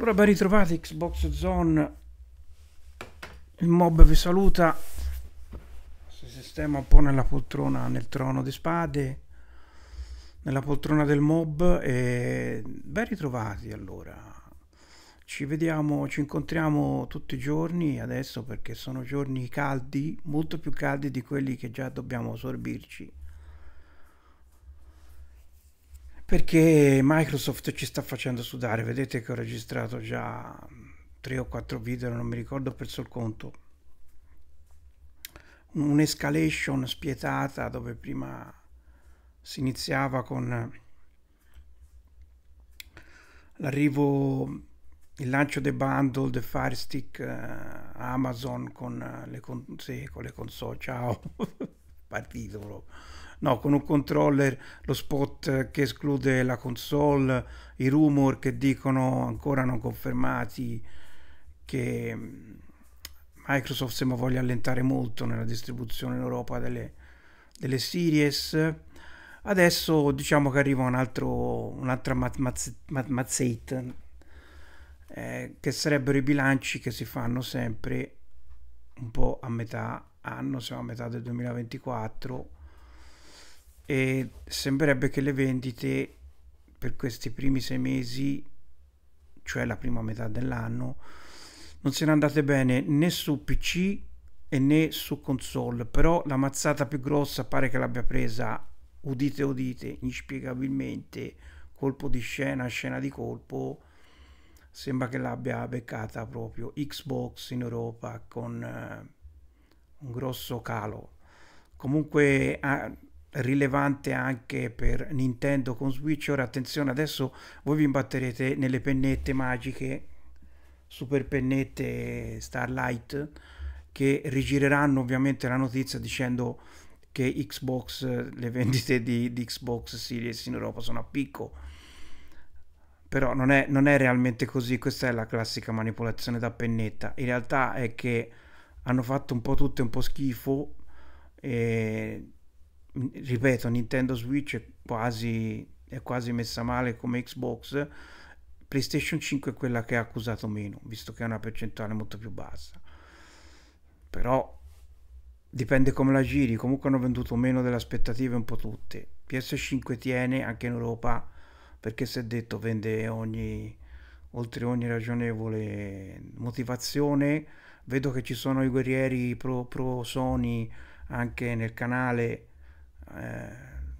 Allora ben ritrovati Xbox Zone Il mob vi saluta Si sistema un po' nella poltrona Nel trono di spade Nella poltrona del mob e Ben ritrovati allora ci vediamo, ci incontriamo tutti i giorni adesso perché sono giorni caldi, molto più caldi di quelli che già dobbiamo sorbirci. perché Microsoft ci sta facendo sudare. Vedete che ho registrato già 3 o 4 video, non mi ricordo, ho perso il conto. Un'escalation spietata dove prima si iniziava con l'arrivo, il lancio dei bundle, dei Fire Stick, eh, Amazon con le, con, sì, con le console. Ciao, partito. No, con un controller lo spot che esclude la console, i rumor che dicono ancora non confermati che mm, Microsoft sembra voglia allentare molto nella distribuzione in Europa delle, delle series. Adesso diciamo che arriva un altro, un'altra mazz- mazzetta, eh, che sarebbero i bilanci che si fanno sempre un po' a metà anno, siamo a metà del 2024 e sembrerebbe che le vendite per questi primi sei mesi, cioè la prima metà dell'anno, non siano andate bene né su PC né su console, però la mazzata più grossa pare che l'abbia presa, udite udite, inspiegabilmente, colpo di scena, scena di colpo, sembra che l'abbia beccata proprio Xbox in Europa con eh, un grosso calo. Comunque... Eh, rilevante anche per Nintendo con Switch. Ora attenzione, adesso voi vi imbatterete nelle pennette magiche, super pennette Starlight, che rigireranno ovviamente la notizia dicendo che Xbox, le vendite di, di Xbox Series in Europa sono a picco. Però non è, non è realmente così, questa è la classica manipolazione da pennetta. In realtà è che hanno fatto un po' tutte un po' schifo e ripeto, Nintendo Switch è quasi, è quasi messa male come Xbox, PlayStation 5 è quella che ha accusato meno, visto che ha una percentuale molto più bassa. Però dipende come la giri, comunque hanno venduto meno delle aspettative un po' tutte. PS5 tiene anche in Europa, perché si è detto vende ogni, oltre ogni ragionevole motivazione. Vedo che ci sono i guerrieri pro, pro Sony anche nel canale eh,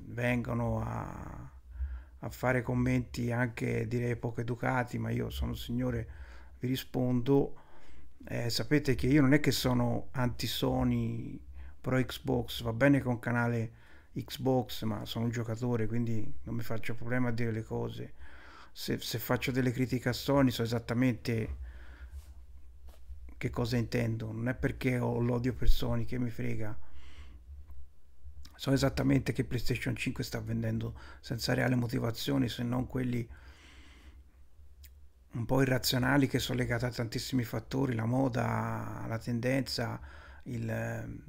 vengono a, a, fare commenti anche direi poco educati, ma io sono signore, vi rispondo, eh, sapete che io non è che sono anti Sony, pro Xbox, va bene con canale Xbox, ma sono un giocatore, quindi non mi faccio problema a dire le cose. Se, se faccio delle critiche a Sony so esattamente che cosa intendo, non è perché ho l'odio per Sony che mi frega so esattamente che PlayStation 5 sta vendendo senza reale motivazioni se non quelli un po' irrazionali che sono legati a tantissimi fattori, la moda, la tendenza, il,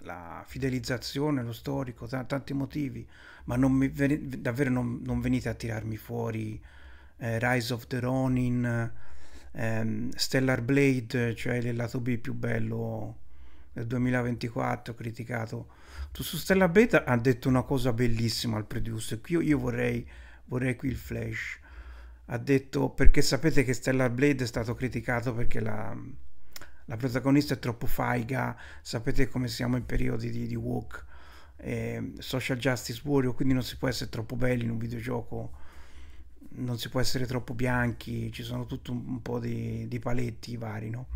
la fidelizzazione, lo storico, t- tanti motivi, ma non mi, davvero non, non, venite a tirarmi fuori eh, Rise of the Ronin, ehm, Stellar Blade, cioè il lato B più bello del 2024 criticato tu su Stella Beta ha detto una cosa bellissima al producer, io, io vorrei, vorrei qui il flash. Ha detto perché sapete che Stella Blade è stato criticato perché la, la protagonista è troppo faiga, sapete come siamo in periodi di, di woke, eh, social justice warrior, quindi non si può essere troppo belli in un videogioco non si può essere troppo bianchi, ci sono tutto un, po' di, di paletti vari, no?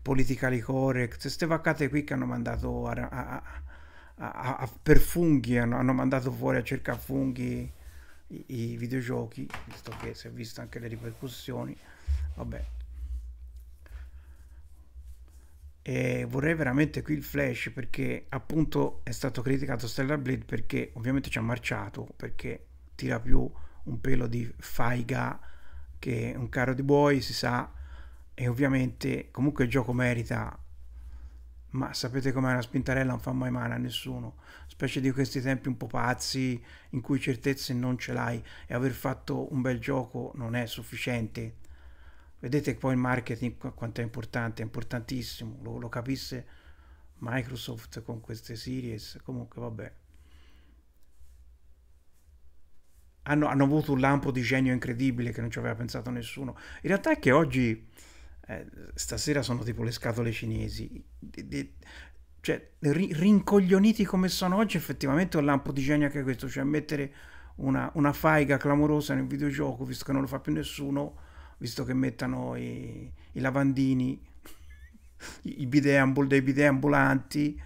Politically correct, queste vaccate qui che hanno mandato a, a, a, a, per funghi, hanno, hanno, mandato fuori a cercare funghi i, i, videogiochi, visto che si è visto anche le ripercussioni. Vabbè. E vorrei veramente qui il flash perché appunto è stato criticato Stellar Blade perché ovviamente ci ha marciato perché tira più un pelo di faiga che un caro di buoi si sa e ovviamente comunque il gioco merita ma sapete com'è una spintarella non fa mai male a nessuno, specie di questi tempi un po' pazzi in cui certezze non ce l'hai e aver fatto un bel gioco non è sufficiente. Vedete poi il marketing quanto è importante, è importantissimo, lo, lo capisse Microsoft con queste series, comunque vabbè. Hanno, hanno avuto un lampo di genio incredibile che non ci aveva pensato nessuno. In realtà è che oggi eh, stasera sono tipo le scatole cinesi. Di, di, cioè, ri, rincoglioniti come sono oggi, effettivamente è un lampo di genio anche questo, cioè mettere una, una faiga clamorosa nel videogioco, visto che non lo fa più nessuno, visto che mettono i, i lavandini, i, i dei bidet ambulanti,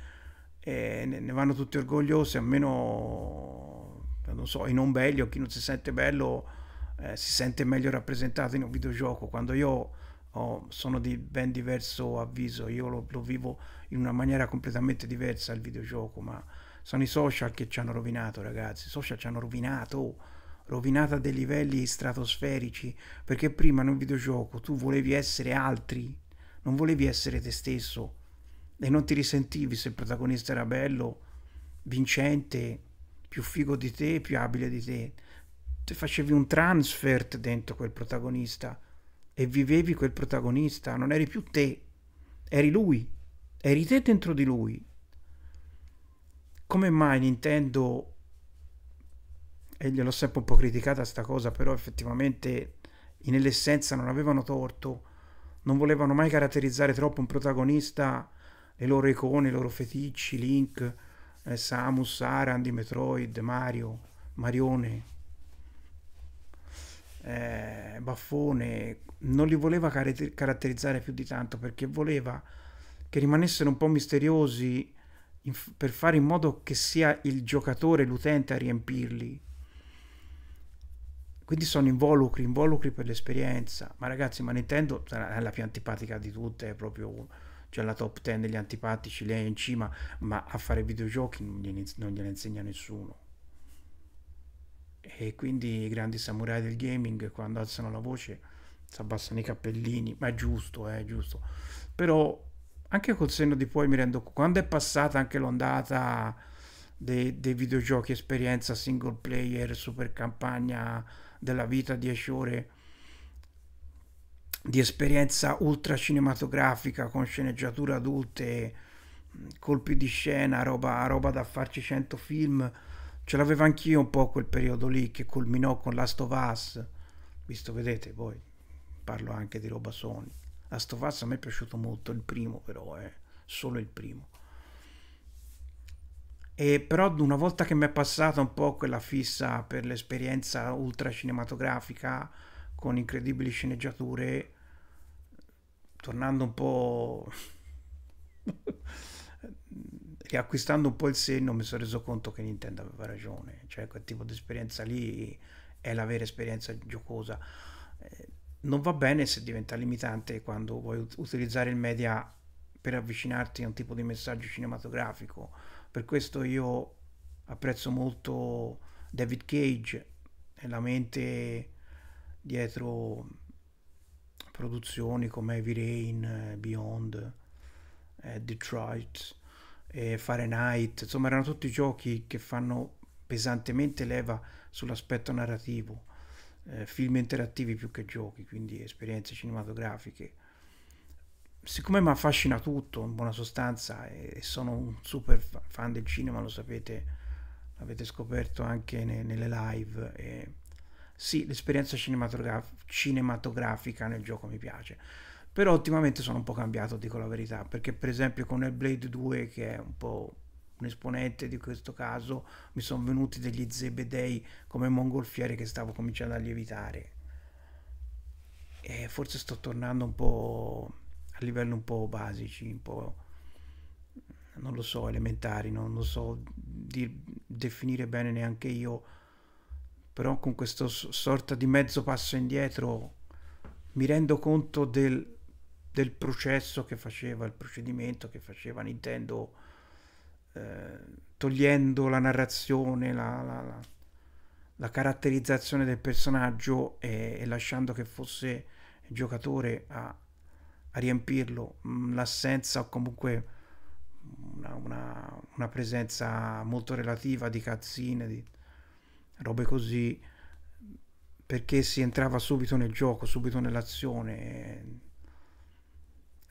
ne, ne vanno tutti orgogliosi, almeno, non so, i non belli o chi non si sente bello eh, si sente meglio rappresentato in un videogioco. Quando io oh, sono di ben diverso avviso, io lo, lo, vivo in una maniera completamente diversa il videogioco, ma sono i social che ci hanno rovinato ragazzi, i social ci hanno rovinato, rovinata dei livelli stratosferici, perché prima nel videogioco tu volevi essere altri, non volevi essere te stesso e non ti risentivi se il protagonista era bello, vincente, più figo di te, più abile di te. Te facevi un transfert dentro quel protagonista e vivevi quel protagonista, non eri più te, eri lui, eri te dentro di lui. Come mai Nintendo, e gliel'ho sempre un po' criticata sta cosa, però effettivamente nell'essenza non avevano torto, non volevano mai caratterizzare troppo un protagonista, le loro icone, i loro feticci, Link, eh, Samus, Aran di Metroid, Mario, Marione. Eh, baffone, non li voleva car- caratterizzare più di tanto perché voleva che rimanessero un po' misteriosi in, per fare in modo che sia il giocatore, l'utente a riempirli. Quindi sono involucri, involucri per l'esperienza. Ma ragazzi, ma Nintendo è la più antipatica di tutte, è proprio cioè la top 10 degli antipatici, lei è in cima, ma a fare videogiochi non gliene, non gliene insegna nessuno e quindi i grandi samurai del gaming quando alzano la voce si abbassano i cappellini, ma è giusto, eh, è giusto. Però anche col senno di poi mi rendo conto, quando è passata anche l'ondata dei, dei, videogiochi, esperienza single player, super campagna della vita, 10 ore di esperienza ultra cinematografica con sceneggiature adulte, colpi di scena, roba, roba da farci 100 film Ce l'avevo anch'io un po' quel periodo lì che culminò con Last of Us, visto vedete poi parlo anche di roba Sony. Last of Us a me è piaciuto molto, il primo però, eh, solo il primo. E però una volta che mi è passata un po' quella fissa per l'esperienza ultra cinematografica con incredibili sceneggiature, tornando un po' riacquistando un po' il senno mi sono reso conto che Nintendo aveva ragione, cioè quel tipo di esperienza lì è la vera esperienza giocosa. Eh, non va bene se diventa limitante quando vuoi utilizzare il media per avvicinarti a un tipo di messaggio cinematografico. Per questo io apprezzo molto David Cage e la mente dietro produzioni come Heavy Rain, eh, Beyond, eh, Detroit eh, Fahrenheit, insomma erano tutti giochi che fanno pesantemente leva sull'aspetto narrativo, eh, film interattivi più che giochi, quindi esperienze cinematografiche. Siccome mi affascina tutto, in buona sostanza, e, e sono un super fan del cinema, lo sapete, l'avete scoperto anche ne, nelle live. E... Eh, sì, l'esperienza cinematogra cinematografica nel gioco mi piace però ultimamente sono un po' cambiato, dico la verità, perché per esempio con il Blade 2 che è un po' un esponente di questo caso, mi sono venuti degli zebedei come mongolfiere che stavo cominciando a lievitare. E forse sto tornando un po' a livelli un po' basici, un po' non lo so, elementari, non lo so definire bene neanche io, però con questo sorta di mezzo passo indietro mi rendo conto del del processo che faceva, il procedimento che faceva Nintendo eh, togliendo la narrazione, la, la, la, la caratterizzazione del personaggio e, e, lasciando che fosse il giocatore a, a riempirlo, mm, l'assenza o comunque una, una, una, presenza molto relativa di cazzine, di robe così, perché si entrava subito nel gioco, subito nell'azione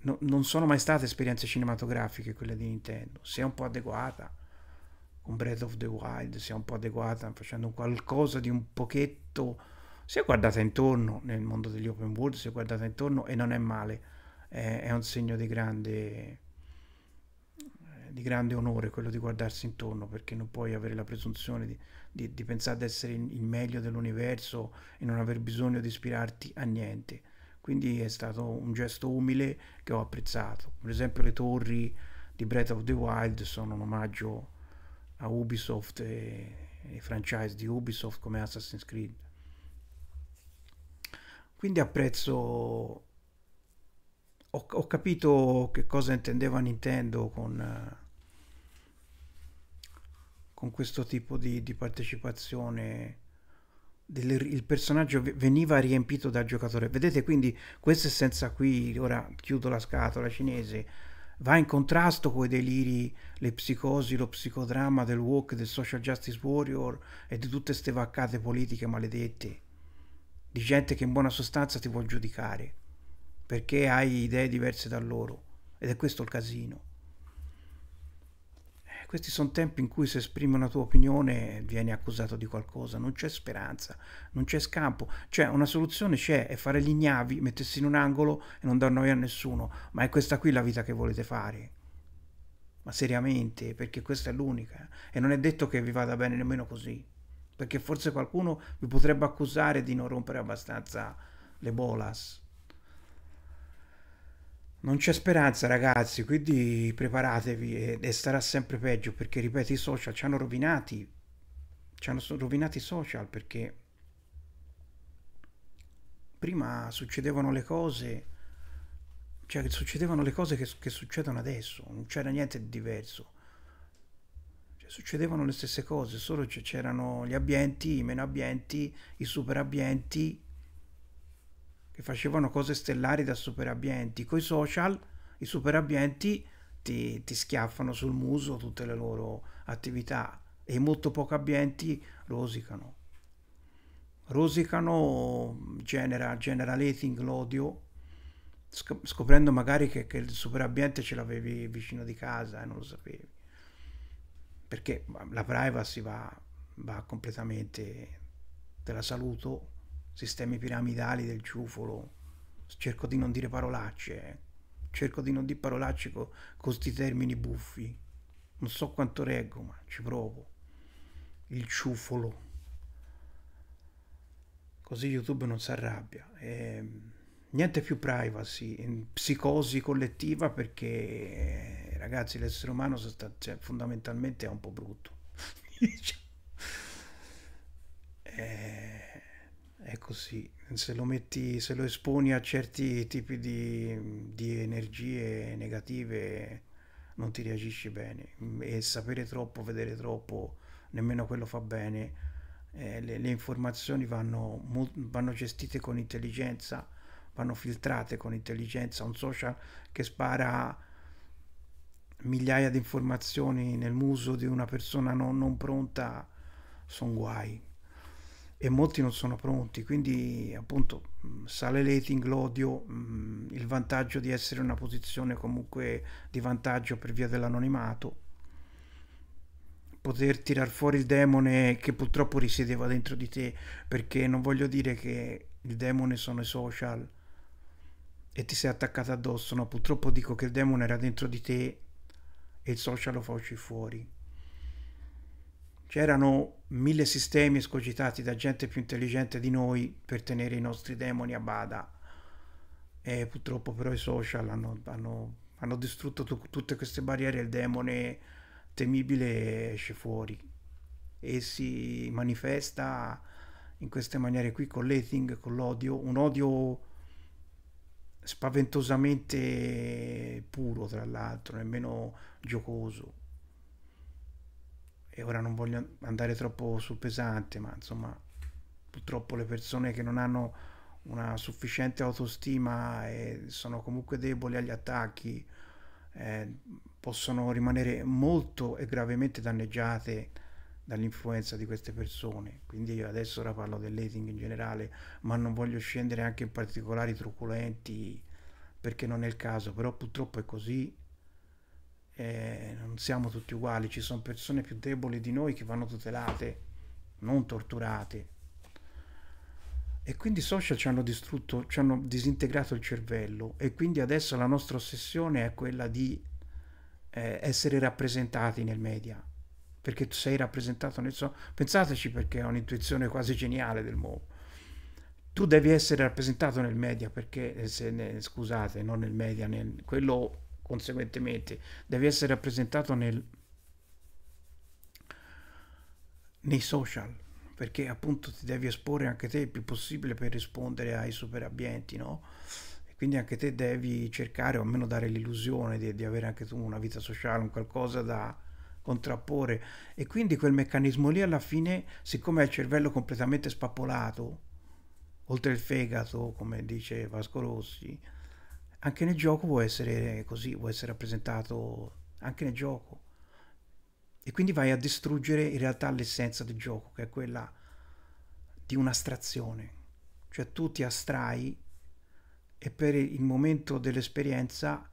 no, non sono mai state esperienze cinematografiche quelle di Nintendo. Si è un po' adeguata con Breath of the Wild, si un po' adeguata facendo qualcosa di un pochetto... Si è guardata intorno nel mondo degli open world, si è guardata intorno e non è male. È, è un segno di grande eh, di grande onore quello di guardarsi intorno perché non puoi avere la presunzione di, di, di pensare di essere il meglio dell'universo e non aver bisogno di ispirarti a niente. Quindi è stato un gesto umile che ho apprezzato. Per esempio le torri di Breath of the Wild sono un omaggio a Ubisoft e i franchise di Ubisoft come Assassin's Creed. Quindi apprezzo, ho, ho capito che cosa intendeva Nintendo con, con questo tipo di, di partecipazione del, il personaggio veniva riempito dal giocatore. Vedete quindi questa essenza qui, ora chiudo la scatola cinese, va in contrasto con i deliri, le psicosi, lo psicodramma del walk, del social justice warrior e di tutte queste vaccate politiche maledette, di gente che in buona sostanza ti vuol giudicare perché hai idee diverse da loro ed è questo il casino. Questi sono tempi in cui se esprimi una tua opinione vieni accusato di qualcosa, non c'è speranza, non c'è scampo. Cioè una soluzione c'è, è fare gli ignavi, mettersi in un angolo e non dar noia a nessuno, ma è questa qui la vita che volete fare. Ma seriamente, perché questa è l'unica. Eh? E non è detto che vi vada bene nemmeno così, perché forse qualcuno vi potrebbe accusare di non rompere abbastanza le bolas non c'è speranza ragazzi, quindi preparatevi e, e, sarà sempre peggio perché ripeto i social ci hanno rovinati, ci hanno rovinati i social perché prima succedevano le cose, cioè succedevano le cose che, che succedono adesso, non c'era niente di diverso, cioè, succedevano le stesse cose, solo c'erano gli abbienti, i meno abbienti, i super abbienti che facevano cose stellari da superabbienti. Con i social i superabbienti ti, ti schiaffano sul muso tutte le loro attività e i molto poco abbienti rosicano. Rosicano genera, genera rating, l'odio, scoprendo magari che, che il superabbiente ce l'avevi vicino di casa e eh, non lo sapevi. Perché la privacy va, va completamente, te la saluto, sistemi piramidali del ciufolo. Cerco di non dire parolacce, eh. cerco di non dire parolacce con questi termini buffi. Non so quanto reggo, ma ci provo. Il ciufolo. Così YouTube non si arrabbia. E ehm, niente più privacy, psicosi collettiva perché eh, ragazzi l'essere umano sta, cioè, fondamentalmente è un po' brutto. eh, è così. Se lo, metti, se lo esponi a certi tipi di, di energie negative non ti reagisci bene e sapere troppo, vedere troppo, nemmeno quello fa bene. Eh, le, le, informazioni vanno, vanno gestite con intelligenza, vanno filtrate con intelligenza. Un social che spara migliaia di informazioni nel muso di una persona non, non pronta sono guai e molti non sono pronti, quindi appunto mm, sale rating, l'odio, mm, il vantaggio di essere in una posizione comunque di vantaggio per via dell'anonimato, poter tirar fuori il demone che purtroppo risiedeva dentro di te, perché non voglio dire che il demone sono i social e ti sei attaccato addosso, no, purtroppo dico che il demone era dentro di te e il social lo facci fuori. C'erano mille sistemi escogitati da gente più intelligente di noi per tenere i nostri demoni a bada. E purtroppo però i social hanno, hanno, hanno distrutto tutte queste barriere e il demone temibile esce fuori e si manifesta in queste maniere qui con l'hating, con l'odio, un odio spaventosamente puro tra l'altro, nemmeno giocoso e ora non voglio andare troppo sul pesante, ma insomma purtroppo le persone che non hanno una sufficiente autostima e sono comunque deboli agli attacchi eh, possono rimanere molto e gravemente danneggiate dall'influenza di queste persone. Quindi io adesso ora parlo del dell'eating in generale, ma non voglio scendere anche in particolari truculenti perché non è il caso, però purtroppo è così eh, non siamo tutti uguali, ci sono persone più deboli di noi che vanno tutelate, non torturate. E quindi i social ci hanno distrutto, ci hanno disintegrato il cervello e quindi adesso la nostra ossessione è quella di eh, essere rappresentati nel media, perché tu sei rappresentato nel social. Pensateci perché è un'intuizione quasi geniale del mondo tu devi essere rappresentato nel media perché eh, se ne, scusate non nel media nel, quello conseguentemente devi essere rappresentato nel, nei social perché appunto ti devi esporre anche te il più possibile per rispondere ai superambienti no? E quindi anche te devi cercare o almeno dare l'illusione di, di avere anche tu una vita sociale un qualcosa da contrapporre e quindi quel meccanismo lì alla fine siccome ha il cervello completamente spappolato oltre il fegato come dice Vasco Rossi anche nel gioco può essere così, può essere rappresentato anche nel gioco. E quindi vai a distruggere in realtà l'essenza del gioco, che è quella di un'astrazione. Cioè tu ti astrai e per il momento dell'esperienza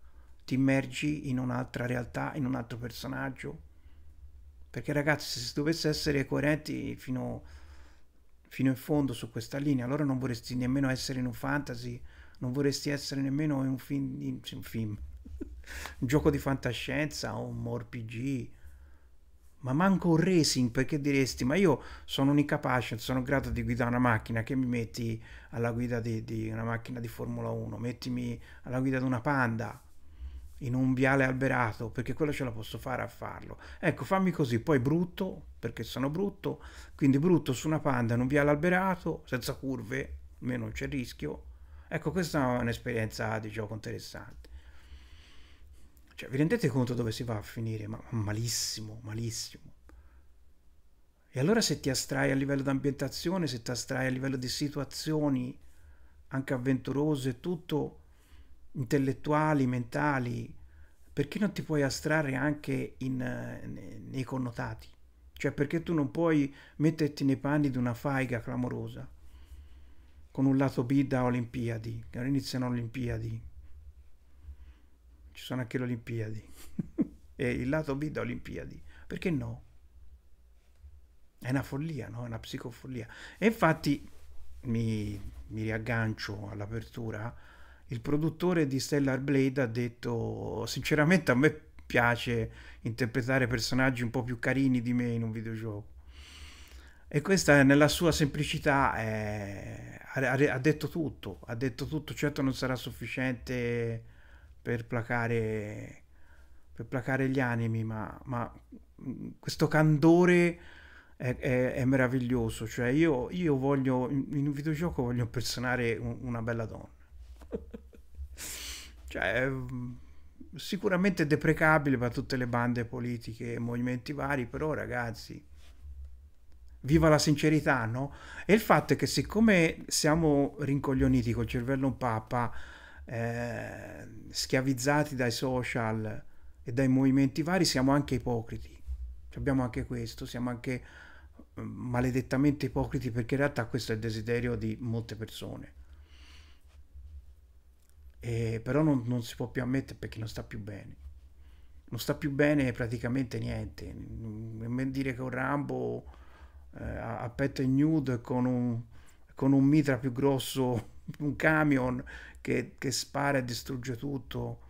ti immergi in un'altra realtà, in un altro personaggio. Perché ragazzi, se si dovesse essere coerenti fino, fino in fondo su questa linea, allora non vorresti nemmeno essere in un fantasy non vorresti essere nemmeno un film, un, film un gioco di fantascienza o un RPG ma manco un racing perché diresti ma io sono un incapace sono in grado di guidare una macchina che mi metti alla guida di, di, una macchina di Formula 1 mettimi alla guida di una panda in un viale alberato perché quello ce la posso fare a farlo ecco fammi così poi brutto perché sono brutto quindi brutto su una panda in un viale alberato senza curve almeno c'è il rischio Ecco, questa è un'esperienza di gioco interessante. Cioè, vi rendete conto dove si va a finire? Ma, malissimo, malissimo. E allora se ti astrai a livello di ambientazione, se ti astrai a livello di situazioni, anche avventurose, tutto intellettuali, mentali, perché non ti puoi astrarre anche in, eh, nei connotati? Cioè perché tu non puoi metterti nei panni di una faiga clamorosa? con un lato B da Olimpiadi, che ora iniziano Olimpiadi. Ci sono anche le Olimpiadi. e il lato B da Olimpiadi. Perché no? È una follia, no? È una psicofollia. E infatti mi, mi riaggancio all'apertura. Il produttore di Stellar Blade ha detto: Sinceramente, a me piace interpretare personaggi un po' più carini di me in un videogioco. E questa nella sua semplicità è... ha, detto tutto, ha detto tutto, certo non sarà sufficiente per placare, per placare gli animi, ma, ma mm, questo candore è, è, è, meraviglioso, cioè io, io voglio, in un videogioco voglio impersonare una bella donna. cioè, mm, sicuramente deprecabile per tutte le bande politiche e movimenti vari, però ragazzi viva la sincerità, no? E il fatto è che siccome siamo rincoglioniti col cervello un papa, eh, schiavizzati dai social e dai movimenti vari, siamo anche ipocriti. Cioè, abbiamo anche questo, siamo anche mm, maledettamente ipocriti perché in realtà questo è il desiderio di molte persone. E però non, non si può più ammettere perché non sta più bene. Non sta più bene praticamente niente. Mm, non dire che un Rambo eh, a petto nude con un, con un mitra più grosso, un camion che, che spara e distrugge tutto,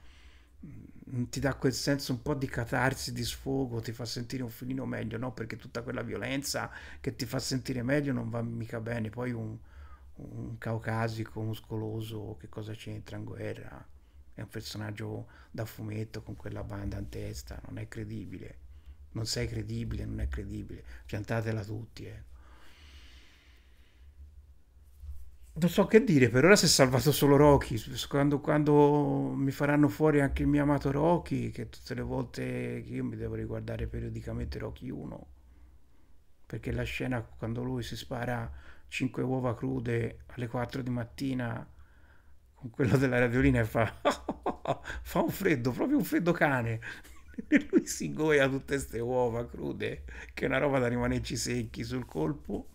mm, ti dà quel senso un po' di catarsi, di sfogo, ti fa sentire un filino meglio, no? Perché tutta quella violenza che ti fa sentire meglio non va mica bene. Poi un, un caucasico muscoloso, che cosa c'entra in guerra? È un personaggio da fumetto con quella banda in testa, non è credibile non sei credibile, non è credibile, piantatela tutti. Eh. Non so che dire, per ora si è salvato solo Rocky, quando, quando, mi faranno fuori anche il mio amato Rocky, che tutte le volte che io mi devo riguardare periodicamente Rocky 1, perché la scena quando lui si spara 5 uova crude alle 4 di mattina con quello della radiolina e fa, fa un freddo, proprio un freddo cane. e lui si goia tutte queste uova crude, che è una roba da rimanerci secchi sul colpo,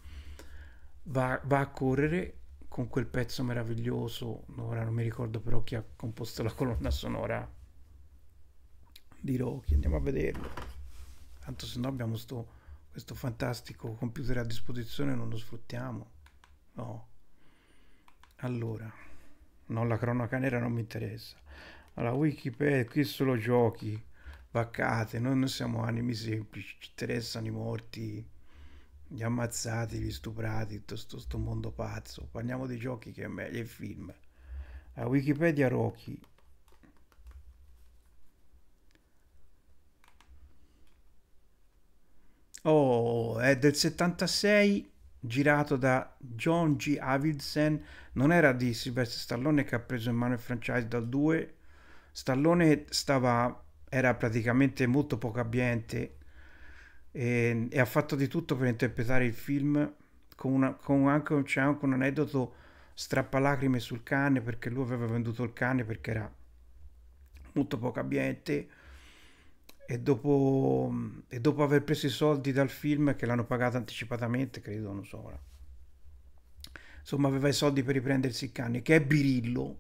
va, va a correre con quel pezzo meraviglioso, ora non mi ricordo però chi ha composto la colonna sonora di Rocky, andiamo a vederlo, tanto se no abbiamo sto, questo fantastico computer a disposizione non lo sfruttiamo, no. Allora, non la cronaca nera non mi interessa. Allora, Wikipedia, qui solo giochi vaccate, noi non siamo animi semplici, ci interessano i morti, gli ammazzati, gli stuprati, tutto questo mondo pazzo. Parliamo dei giochi che è meglio, i film. La Wikipedia Rocky. Oh, è del 76, girato da John G. Avildsen. Non era di Sylvester Stallone che ha preso in mano il franchise dal 2. Stallone stava era praticamente molto poco ambiente e, e ha fatto di tutto per interpretare il film con, una, con anche, c'è anche un aneddoto strappalacrime sul cane perché lui aveva venduto il cane perché era molto poco ambiente e dopo, e dopo aver preso i soldi dal film che l'hanno pagato anticipatamente credo non so ora insomma aveva i soldi per riprendersi il cane che è Birillo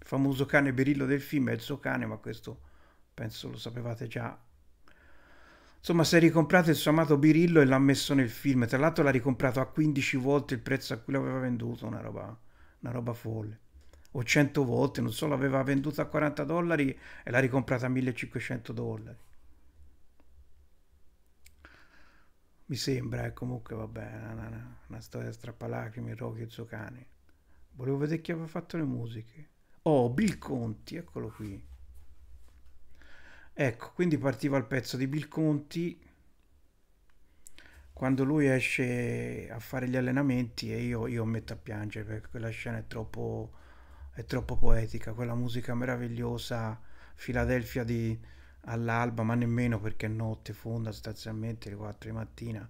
il famoso cane Birillo del film è il suo cane ma questo penso lo sapevate già. Insomma, si è ricomprato il suo amato Birillo e l'ha messo nel film. Tra l'altro l'ha ricomprato a 15 volte il prezzo a cui l'aveva venduto, una roba, una roba folle. O 100 volte, non so, l'aveva venduto a 40 dollari e l'ha ricomprata a 1500 dollari. Mi sembra, eh, comunque, vabbè, una, una, una storia strappalacrime, Rocky e il Volevo vedere chi aveva fatto le musiche. Oh, Bill Conti, eccolo qui. Ecco, quindi partiva il pezzo di Bill Conti quando lui esce a fare gli allenamenti e io, io metto a piangere perché quella scena è troppo, è troppo poetica, quella musica meravigliosa, Filadelfia di, all'alba, ma nemmeno perché è notte fonda sostanzialmente le 4 di mattina.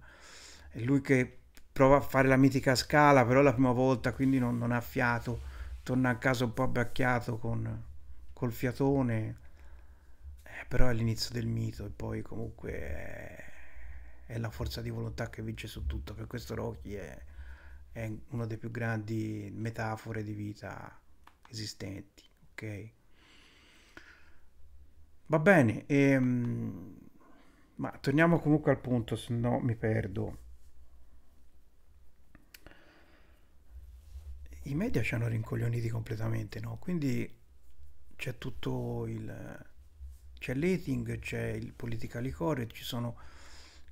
e lui che prova a fare la mitica scala, però è la prima volta, quindi non, non ha fiato, torna a casa un po' abbacchiato con, col fiatone eh, però è l'inizio del mito e poi comunque è, è, la forza di volontà che vince su tutto, per questo Rocky è, è una delle più grandi metafore di vita esistenti, ok? Va bene, ehm, ma torniamo comunque al punto, se no mi perdo. I media ci hanno rincoglioniti completamente, no? Quindi c'è tutto il c'è l'eating, c'è il politically correct, ci sono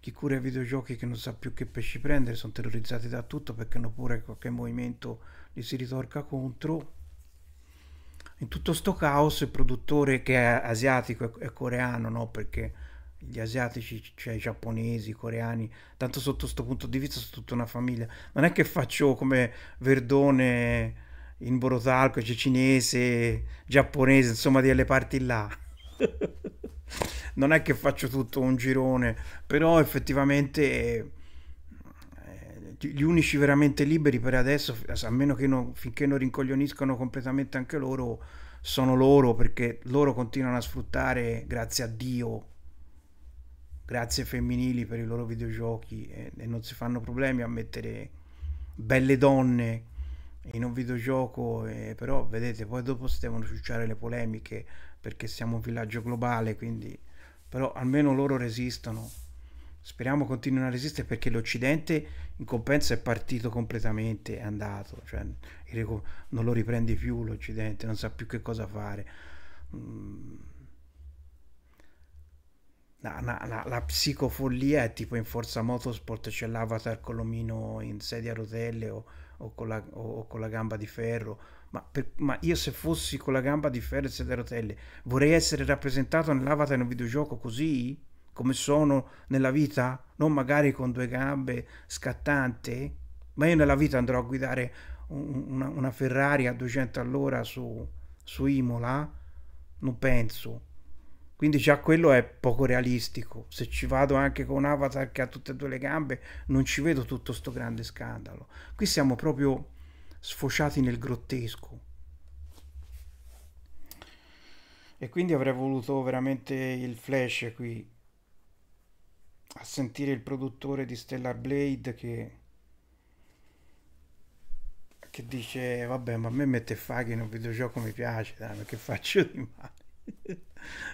chi cura i videogiochi che non sa più che pesci prendere, sono terrorizzati da tutto perché hanno pure qualche movimento li si ritorca contro. In tutto sto caos il produttore che è asiatico e coreano, no? Perché gli asiatici, cioè i giapponesi, i coreani, tanto sotto questo punto di vista sono tutta una famiglia. Non è che faccio come Verdone in Borotalco, c'è cioè cinese, giapponese, insomma, delle parti là. non è che faccio tutto un girone, però effettivamente eh, gli unici veramente liberi per adesso, a meno che non, finché non rincoglioniscono completamente anche loro, sono loro perché loro continuano a sfruttare, grazie a Dio, grazie femminili per i loro videogiochi e, e non si fanno problemi a mettere belle donne in un videogioco, e, però vedete, poi dopo si devono succiare le polemiche perché siamo un villaggio globale, quindi però almeno loro resistono. Speriamo continuino a resistere perché l'Occidente in compenso è partito completamente, è andato, cioè, non lo riprende più l'Occidente, non sa più che cosa fare. Mm. La, la, la psicofollia è tipo in Forza Motorsport c'è l'avatar con l'omino in sedia a rotelle o, o, con la, o, o con la gamba di ferro ma, per, ma, io se fossi con la gamba di Fedez e le rotelle, vorrei essere rappresentato nell'avatar in un videogioco così? Come sono nella vita? Non magari con due gambe scattante? Ma io nella vita andrò a guidare una, una Ferrari a 200 all'ora su, su Imola? Non penso. Quindi già quello è poco realistico. Se ci vado anche con un avatar che ha tutte e due le gambe, non ci vedo tutto sto grande scandalo. Qui siamo proprio sfociati nel grottesco. E quindi avrei voluto veramente il flash qui a sentire il produttore di Stellar Blade che che dice vabbè ma a me mette faghi in un videogioco mi piace dai, che faccio di male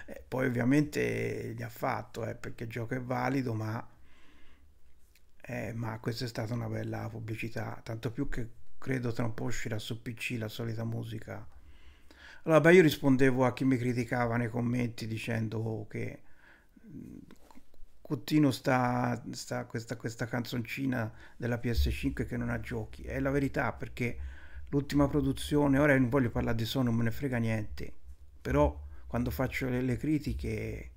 e poi ovviamente gli ha fatto eh, perché il gioco è valido ma, eh, ma questa è stata una bella pubblicità tanto più che credo tra un po' uscirà su PC la solita musica. Allora, beh, io rispondevo a chi mi criticava nei commenti dicendo oh, che mm, Cuttino sta, sta questa, questa canzoncina della PS5 che non ha giochi. È la verità perché l'ultima produzione, ora non voglio parlare di Sony, non me ne frega niente, però quando faccio le, le critiche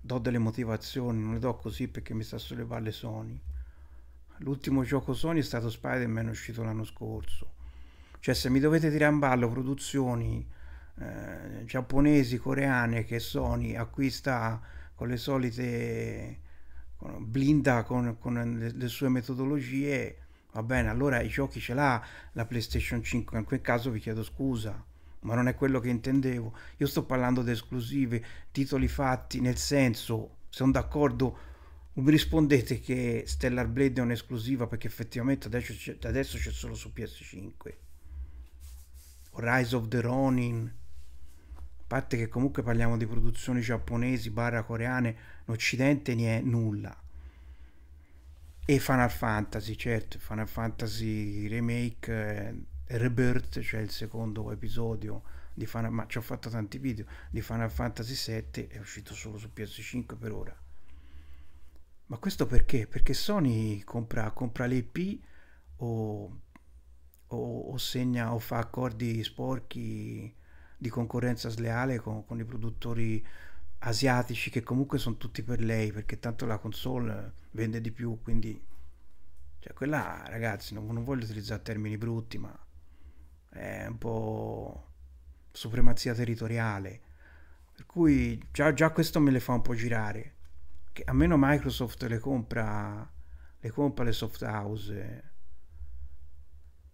do delle motivazioni, non le do così perché mi sta sulle balle Sony. L'ultimo gioco Sony è stato Spider-Man uscito l'anno scorso. Cioè se mi dovete tirare in ballo produzioni eh, giapponesi, coreane che Sony acquista con le solite con, blinda con, con le, le sue metodologie, va bene, allora i giochi ce l'ha la PlayStation 5, in quel caso vi chiedo scusa ma non è quello che intendevo. Io sto parlando di esclusive, titoli fatti, nel senso, sono d'accordo non mi rispondete che Stellar Blade è un'esclusiva perché effettivamente adesso c'è, adesso c'è solo su PS5 Rise of the Ronin a parte che comunque parliamo di produzioni giapponesi barra coreane in occidente ne è nulla e Final Fantasy certo Final Fantasy Remake eh, Rebirth cioè il secondo episodio di Final, ma ci ho fatto tanti video di Final Fantasy 7 è uscito solo su PS5 per ora ma questo perché? Perché Sony compra, compra IP o, o, o, segna o fa accordi sporchi di concorrenza sleale con, con i produttori asiatici che comunque sono tutti per lei perché tanto la console vende di più quindi cioè quella ragazzi non, non voglio utilizzare termini brutti ma è un po' supremazia territoriale per cui già, già questo me le fa un po' girare che a meno Microsoft le compra le, compra le soft house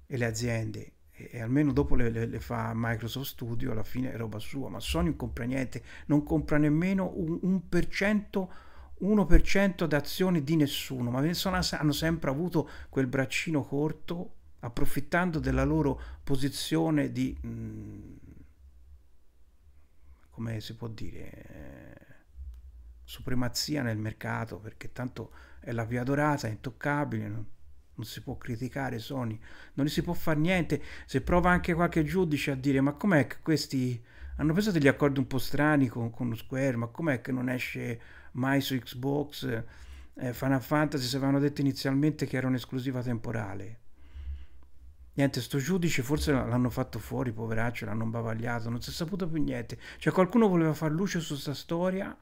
e le aziende e almeno dopo le, le, le, fa Microsoft Studio, alla fine è roba sua, ma Sony non compra niente, non compra nemmeno un, un per cento, 1% d'azioni di nessuno, ma Sony hanno sempre avuto quel braccino corto, approfittando della loro posizione di... Mh, mm, come si può dire? supremazia nel mercato perché tanto è la via dorata, è intoccabile, non, non si può criticare Sony, non gli si può fare niente. Se prova anche qualche giudice a dire ma com'è che questi hanno preso degli accordi un po' strani con, con Square, ma com'è che non esce mai su Xbox? Eh, Final Fantasy si avevano detto inizialmente che era un'esclusiva temporale. Niente, sto giudice forse l'hanno fatto fuori, poveraccio, l'hanno bavagliato, non si è saputo più niente. Cioè qualcuno voleva far luce su sta storia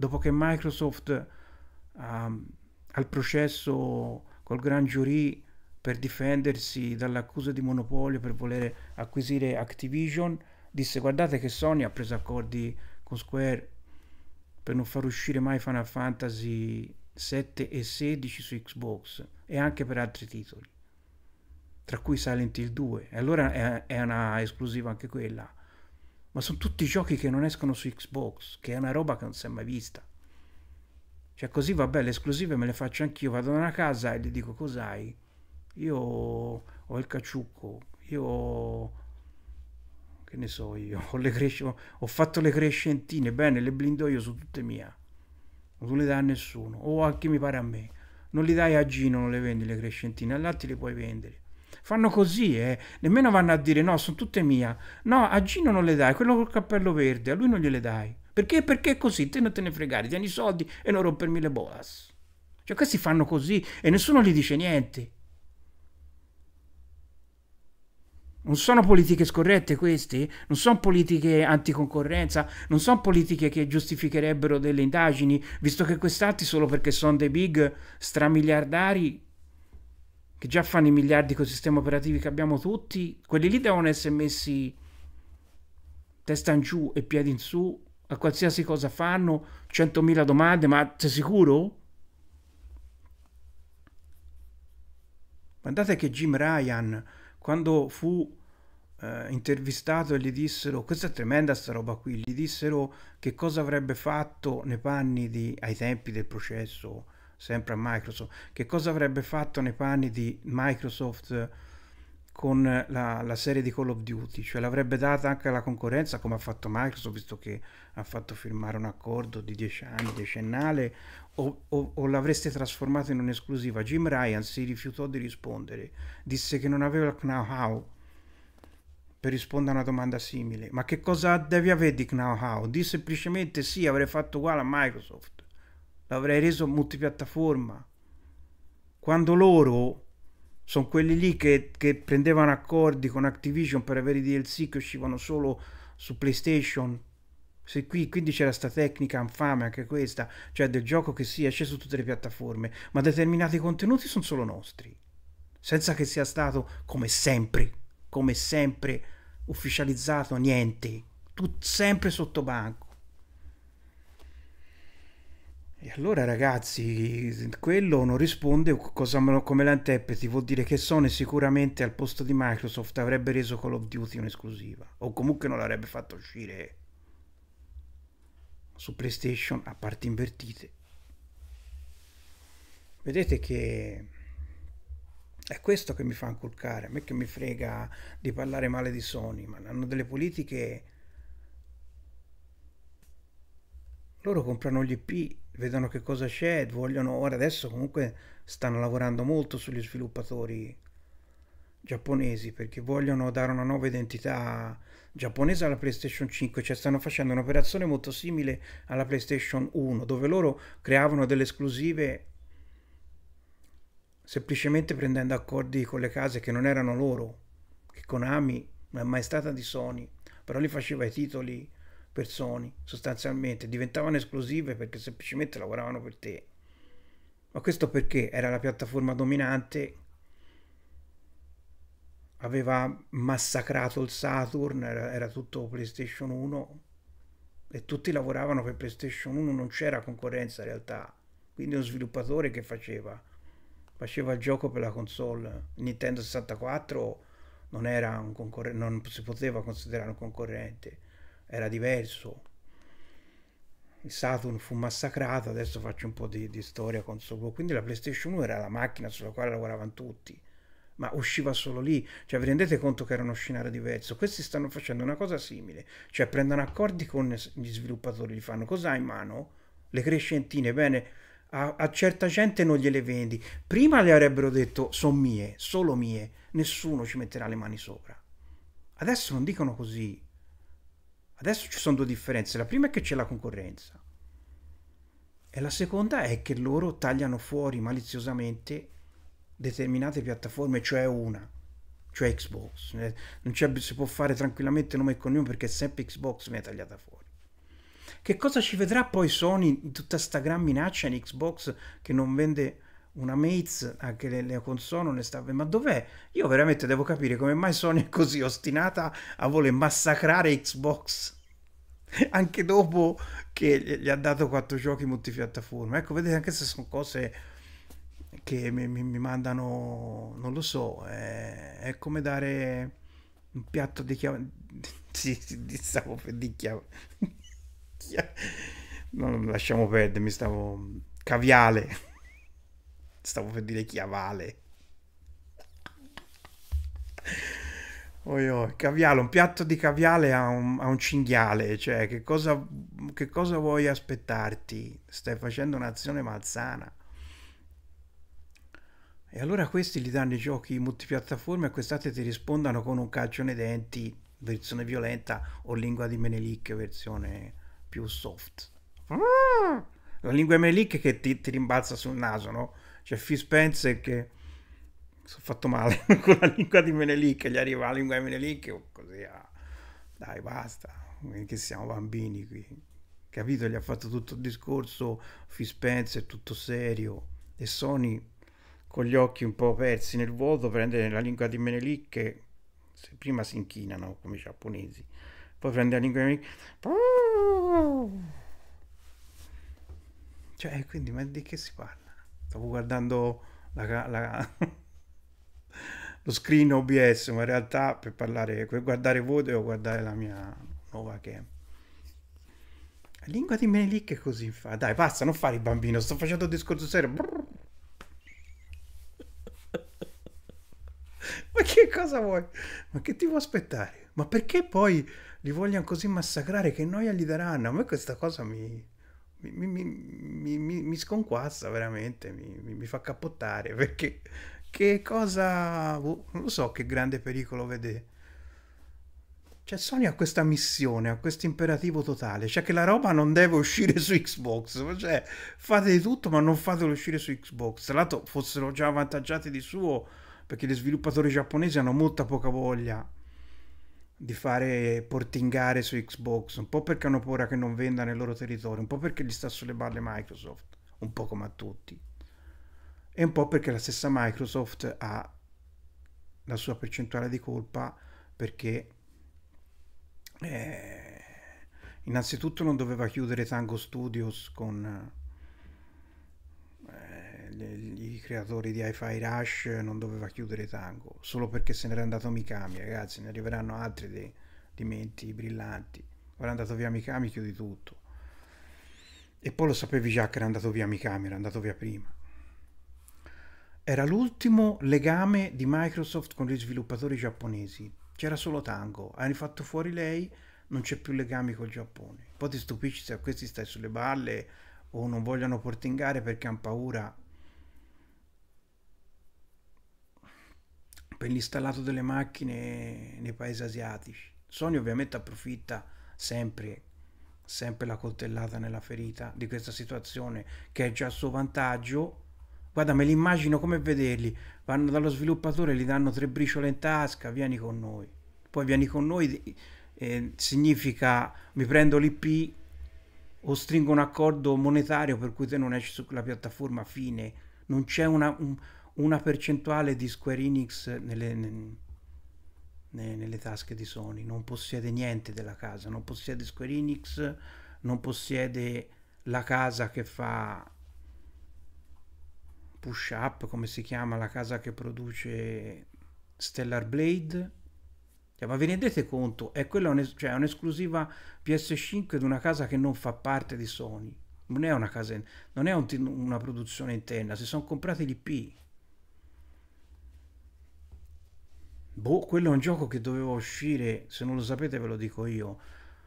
dopo che Microsoft um, al processo col Gran Jury per difendersi dall'accusa di monopolio per voler acquisire Activision, disse guardate che Sony ha preso accordi con Square per non far uscire mai Final Fantasy 7 e 16 su Xbox e anche per altri titoli, tra cui Silent Hill 2. E allora è, è una esclusiva anche quella ma sono tutti giochi che non escono su Xbox, che è una roba che non si è mai vista. Cioè così vabbè, le esclusive me le faccio anch'io, vado da una casa e gli dico cos'hai? Io ho il caciucco, io ho... che ne so io, ho, le cresci... ho fatto le crescentine, bene, le blindoio sono tutte mie, non le dà a nessuno, o a chi mi pare a me. Non le dai a Gino, non le vendi le crescentine, all'altro le puoi vendere Fanno così, eh. Nemmeno vanno a dire no, sono tutte mie. No, a Gino non le dai, quello col cappello verde, a lui non gliele dai. Perché? Perché è così, te non te ne fregare, tieni i soldi e non rompermi le boas. Cioè questi fanno così e nessuno gli dice niente. Non sono politiche scorrette queste? Non sono politiche anticoncorrenza? Non sono politiche che giustificherebbero delle indagini, visto che quest'atti solo perché sono dei big stramiliardari che già fanno i miliardi con i sistemi operativi che abbiamo tutti, quelli lì devono essere messi testa in giù e piedi in su a qualsiasi cosa fanno, 100.000 domande, ma sei sicuro? Guardate che Jim Ryan, quando fu eh, intervistato e gli dissero, questa è tremenda sta roba qui, gli dissero che cosa avrebbe fatto nei panni di, ai tempi del processo sempre a Microsoft. Che cosa avrebbe fatto nei panni di Microsoft eh, con la, la serie di Call of Duty? Cioè l'avrebbe data anche alla concorrenza come ha fatto Microsoft, visto che ha fatto firmare un accordo di 10 anni, decennale, o, o, o l'avreste trasformata in un'esclusiva? Jim Ryan si rifiutò di rispondere, disse che non aveva il know-how per rispondere a una domanda simile. Ma che cosa devi avere di know-how? Di semplicemente sì, avrei fatto uguale a Microsoft l'avrei reso multipiattaforma. Quando loro sono quelli lì che, che, prendevano accordi con Activision per avere i DLC che uscivano solo su PlayStation. Se qui, quindi c'era sta tecnica infame anche questa, cioè del gioco che si sì, esce su tutte le piattaforme, ma determinati contenuti sono solo nostri, senza che sia stato come sempre, come sempre ufficializzato niente, tutto sempre sotto banco. E allora ragazzi, quello non risponde cosa, come l'antepeti, vuol dire che Sony sicuramente al posto di Microsoft avrebbe reso Call of Duty un'esclusiva, o comunque non l'avrebbe fatto uscire su PlayStation a parti invertite. Vedete che è questo che mi fa inculcare, a me che mi frega di parlare male di Sony, ma hanno delle politiche... Loro comprano gli IP vedono che cosa c'è, e vogliono, ora adesso comunque stanno lavorando molto sugli sviluppatori giapponesi perché vogliono dare una nuova identità giapponese alla PlayStation 5, cioè stanno facendo un'operazione molto simile alla PlayStation 1, dove loro creavano delle esclusive semplicemente prendendo accordi con le case che non erano loro, che Konami non è mai stata di Sony, però li faceva i titoli per sostanzialmente, diventavano esclusive perché semplicemente lavoravano per te. Ma questo perché era la piattaforma dominante, aveva massacrato il Saturn, era, era tutto PlayStation 1 e tutti lavoravano per PlayStation 1, non c'era concorrenza in realtà. Quindi uno sviluppatore che faceva? Faceva il gioco per la console. Nintendo 64 non, era un concorrente non si poteva considerare un concorrente era diverso. Il Saturn fu massacrato, adesso faccio un po' di, di storia con solo. Quindi la PlayStation 1 era la macchina sulla quale lavoravano tutti, ma usciva solo lì. Cioè, vi rendete conto che era uno scenario diverso? Questi stanno facendo una cosa simile, cioè prendono accordi con gli sviluppatori, gli fanno cosa in mano? Le crescentine, bene, a, a, certa gente non gliele vendi. Prima le avrebbero detto sono mie, solo mie, nessuno ci metterà le mani sopra. Adesso non dicono così. Adesso ci sono due differenze. La prima è che c'è la concorrenza e la seconda è che loro tagliano fuori maliziosamente determinate piattaforme, cioè una, cioè Xbox. Eh, non c'è, si può fare tranquillamente nome e cognome perché sempre Xbox viene tagliata fuori. Che cosa ci vedrà poi Sony in tutta sta gran minaccia in Xbox che non vende una Mates, anche le, le console non sta... Ma dov'è? Io veramente devo capire come mai Sony è così ostinata a voler massacrare Xbox anche dopo che gli ha dato quattro giochi multipiattaforma. Ecco, vedete, anche se sono cose che mi, mi, mi mandano, non lo so, è, eh, è come dare un piatto di chiave... Sì, sì, stavo per di chiave... Non lasciamo perdere, mi stavo... caviale. Stavo per dire chiavale. Oh, caviale, un piatto di caviale a un, a un cinghiale, cioè che cosa, che cosa, vuoi aspettarti? Stai facendo un'azione malsana. E allora questi gli danno i giochi multipiattaforme e quest'altro ti rispondano con un calcio nei denti, versione violenta, o lingua di Menelik, versione più soft. La lingua di Menelik che ti, ti rimbalza sul naso, no? C'è cioè, Phil Spencer che sono fatto male con la lingua di Menelik, gli arriva la lingua di Menelik, oh, così, ah, dai basta, che siamo bambini qui. Capito? Gli ha fatto tutto il discorso, Phil Spencer tutto serio e Sony con gli occhi un po' persi nel vuoto prende la lingua di Menelik che prima si inchinano come i giapponesi poi prende la lingua di Menelik cioè quindi ma di che si parla? Stavo guardando la, la, lo screen OBS, ma in realtà per, parlare, per guardare voi devo guardare la mia nuova che La lingua di Menelik è così fa. Dai, basta, non fare il bambino, sto facendo un discorso serio. ma che cosa vuoi? Ma che ti vuoi aspettare? Ma perché poi li vogliono così massacrare? Che noia gli daranno? A me questa cosa mi mi, mi, mi, mi sconquassa veramente, mi, fa cappottare perché che cosa... Boh, non lo so che grande pericolo vede. Cioè Sony ha questa missione, ha questo imperativo totale, cioè che la roba non deve uscire su Xbox, cioè fate di tutto ma non fatelo uscire su Xbox, tra l'altro fossero già avvantaggiati di suo perché gli sviluppatori giapponesi hanno molta poca voglia di fare portingare su Xbox, un po' perché hanno paura che non venda nel loro territorio, un po' perché gli sta sulle balle Microsoft, un po' come a tutti, e un po' perché la stessa Microsoft ha la sua percentuale di colpa perché eh, innanzitutto non doveva chiudere Tango Studios con i creatori di Hi-Fi Rush non doveva chiudere Tango solo perché se n'era andato Mikami ragazzi ne arriveranno altri di, di menti brillanti ora è andato via Mikami chiudi tutto e poi lo sapevi già che era andato via Mikami era andato via prima era l'ultimo legame di Microsoft con gli sviluppatori giapponesi c'era solo Tango hanno fatto fuori lei non c'è più legami col Giappone poi ti stupisci se a questi stai sulle balle o non vogliono portingare perché hanno paura per l'installato delle macchine nei paesi asiatici. Sony ovviamente approfitta sempre, sempre la coltellata nella ferita di questa situazione che è già a suo vantaggio. Guarda, me li immagino come vederli. Vanno dallo sviluppatore, gli danno tre briciole in tasca, vieni con noi. Poi vieni con noi eh, significa mi prendo l'IP o stringo un accordo monetario per cui te non esci sulla piattaforma, fine. Non c'è una... Un, una percentuale di Square Enix nelle, nelle, nelle, tasche di Sony, non possiede niente della casa, non possiede Square Enix, non possiede la casa che fa push up, come si chiama, la casa che produce Stellar Blade. Cioè, ma vi rendete conto? È quella un cioè, un'esclusiva PS5 di una casa che non fa parte di Sony. Non è una, casa, non è un una produzione interna, si sono comprati l'IP. Boh, quello è un gioco che doveva uscire, se non lo sapete ve lo dico io,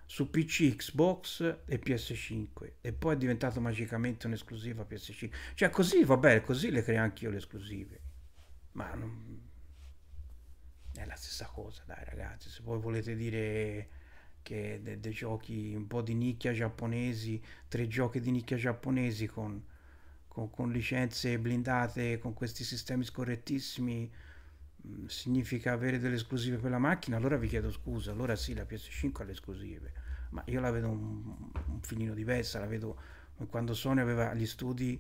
su PC, Xbox e PS5 e poi è diventato magicamente un'esclusiva PS5. Cioè così, vabbè, così le creo anch'io le esclusive. Ma non... è la stessa cosa, dai ragazzi, se voi volete dire che dei de giochi un po' di nicchia giapponesi, tre giochi di nicchia giapponesi con, con, con licenze blindate, con questi sistemi scorrettissimi Mm, significa avere delle esclusive per la macchina, allora vi chiedo scusa, allora sì, la PS5 ha le esclusive, ma io la vedo un, un filino diversa, la vedo quando Sony aveva gli studi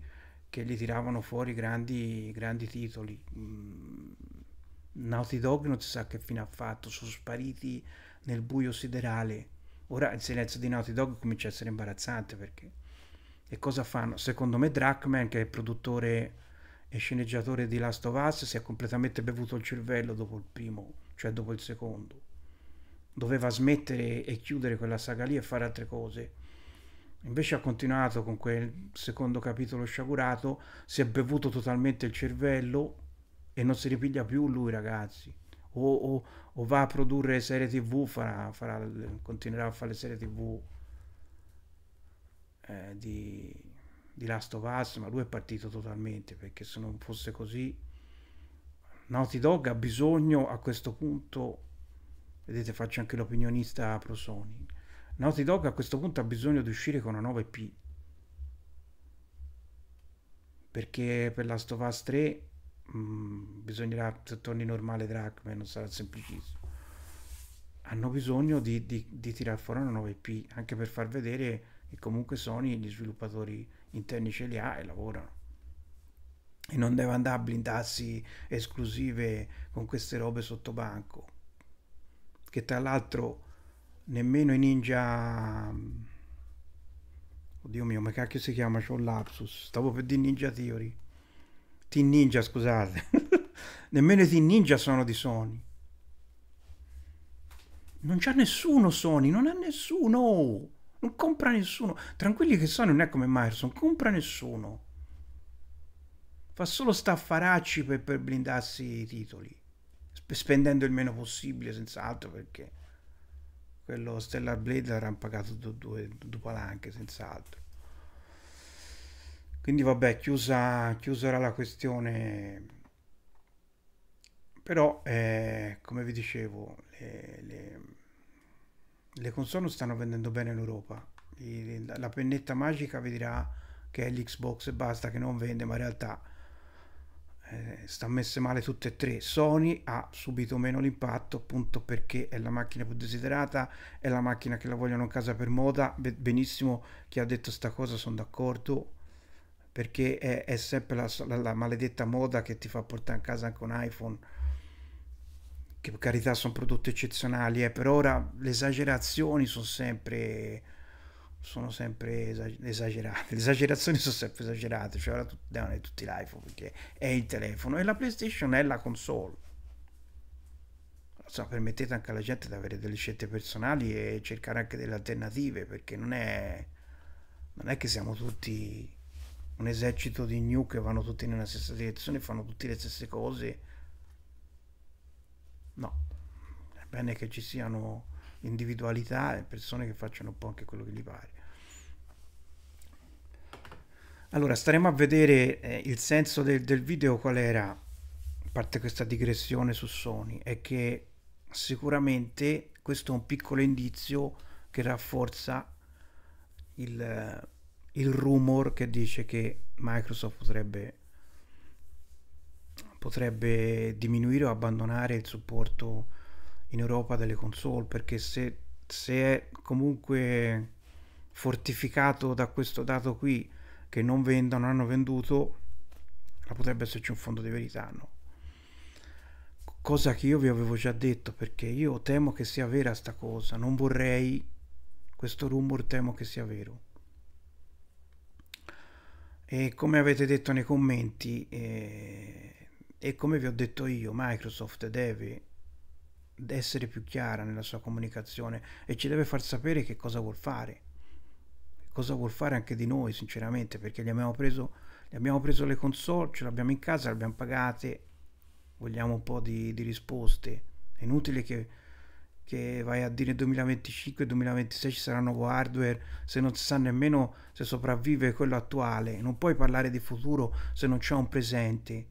che gli tiravano fuori grandi, grandi titoli. Mm, Naughty Dog non si sa che fine ha fatto, sono spariti nel buio siderale. Ora il silenzio di Naughty Dog comincia a essere imbarazzante perché... E cosa fanno? Secondo me Drachman, che è il produttore e sceneggiatore di Last of Us si è completamente bevuto il cervello dopo il primo, cioè dopo il secondo. Doveva smettere e chiudere quella saga lì e fare altre cose. Invece ha continuato con quel secondo capitolo sciagurato, si è bevuto totalmente il cervello e non si ripiglia più lui, ragazzi. O, o, o va a produrre serie tv, farà, farà, continuerà a fare serie tv eh, di, di Last of Us, ma lui è partito totalmente perché se non fosse così Naughty Dog ha bisogno a questo punto, vedete faccio anche l'opinionista pro Sony, Naughty Dog a questo punto ha bisogno di uscire con una 9P perché per Last of Us 3 mh, mm, bisognerà, se torni normale Drachma non sarà semplicissimo hanno bisogno di, di, di tirar fuori una 9P anche per far vedere che comunque Sony gli sviluppatori interni ce li ha e lavorano. E non deve andare a blindarsi esclusive con queste robe sotto banco. Che tra l'altro nemmeno i ninja... Mm, oddio mio, ma cacchio si chiama? C'ho lapsus. Stavo per dire Ninja Theory. Team Ninja, scusate. nemmeno i Team Ninja sono di Sony. Non c'ha nessuno Sony, non ha nessuno. Non compra nessuno. Tranquilli che sono, non è come Myerson, compra nessuno. Fa solo staffaracci per, per blindarsi i titoli, spendendo il meno possibile, senz'altro, perché quello Stellar Blade l'avranno pagato due, due, due palanche, senz'altro. Quindi vabbè, chiusa, chiusa era la questione però eh, come vi dicevo le, le, le console non stanno vendendo bene in Europa. La pennetta magica vi dirà che è l'Xbox e basta, che non vende, ma in realtà eh, sta messe male tutte e tre. Sony ha subito meno l'impatto appunto perché è la macchina più desiderata, è la macchina che la vogliono in casa per moda. Benissimo, chi ha detto sta cosa sono d'accordo perché è, è sempre la, la, la maledetta moda che ti fa portare in casa anche un iPhone che per carità sono prodotti eccezionali, eh, per ora le esagerazioni sono sempre sono sempre esagerate, le esagerazioni sono sempre esagerate, cioè ora tutti, devono tutti l'iPhone perché è il telefono e la PlayStation è la console. So, permettete anche alla gente di avere delle scelte personali e cercare anche delle alternative perché non è, non è che siamo tutti un esercito di new che vanno tutti nella stessa direzione, fanno tutte le stesse cose No, è bene che ci siano individualità e persone che facciano un po' anche quello che gli pare. Allora, staremo a vedere eh, il senso del, del, video qual era, a parte questa digressione su Sony, è che sicuramente questo è un piccolo indizio che rafforza il, eh, il rumor che dice che Microsoft potrebbe potrebbe diminuire o abbandonare il supporto in Europa delle console perché se, se è comunque fortificato da questo dato qui che non vendono, hanno venduto, ma potrebbe esserci un fondo di verità, no? Cosa che io vi avevo già detto perché io temo che sia vera sta cosa, non vorrei questo rumor temo che sia vero. E come avete detto nei commenti, eh, e come vi ho detto io, Microsoft deve essere più chiara nella sua comunicazione e ci deve far sapere che cosa vuol fare. Cosa vuol fare anche di noi, sinceramente, perché gli abbiamo preso, gli abbiamo preso le console, ce le abbiamo in casa, le abbiamo pagate, vogliamo un po' di, di risposte. È inutile che, che vai a dire 2025 e 2026 ci sarà nuovo hardware se non si sa nemmeno se sopravvive quello attuale. Non puoi parlare di futuro se non c'è un presente.